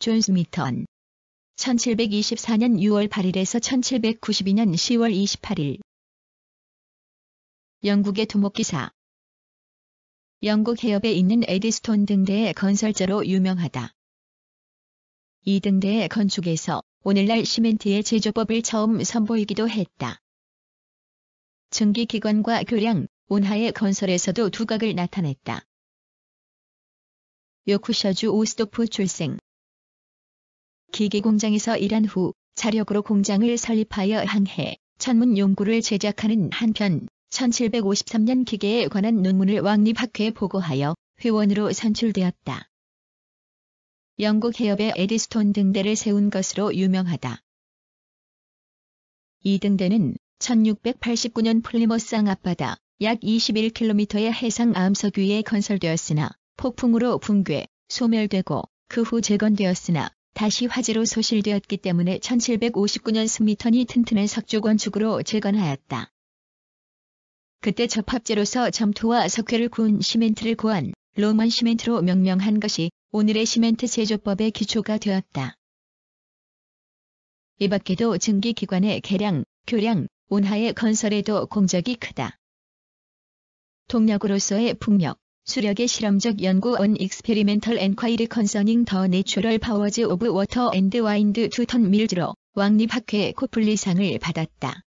존 스미턴 1724년 6월 8일에서 1792년 10월 28일 영국의 토목기사 영국 해협에 있는 에디스톤 등대의 건설자로 유명하다. 이 등대의 건축에서 오늘날 시멘트의 제조법을 처음 선보이기도 했다. 증기기관과 교량, 온하의 건설에서도 두각을 나타냈다. 요크셔주 오스도프 출생 기계 공장에서 일한 후 자력으로 공장을 설립하여 항해, 천문 연구를 제작하는 한편 1753년 기계에 관한 논문을 왕립학회에 보고하여 회원으로 선출되었다. 영국 해협의 에디스톤 등대를 세운 것으로 유명하다. 이 등대는 1689년 플리머상 스 앞바다 약 21km의 해상 암석 위에 건설되었으나 폭풍으로 붕괴, 소멸되고 그 후 재건되었으나 다시 화재로 소실되었기 때문에 1759년 스미턴이 튼튼한 석조 건축으로 재건하였다. 그때 접합제로서 점토와 석회를 구운 시멘트를 구한로먼 시멘트로 명명한 것이 오늘의 시멘트 제조법의 기초가 되었다. 이 밖에도 증기기관의 개량, 교량, 온하의 건설에도 공적이 크다. 동력으로서의 풍력, 수력의 실험적 연구원 익스페리멘털 엔콰이리 컨서닝 더 내추럴 파워즈 오브 워터 앤드 와인드 투턴 밀즈로 왕립학회 코플리상을 받았다.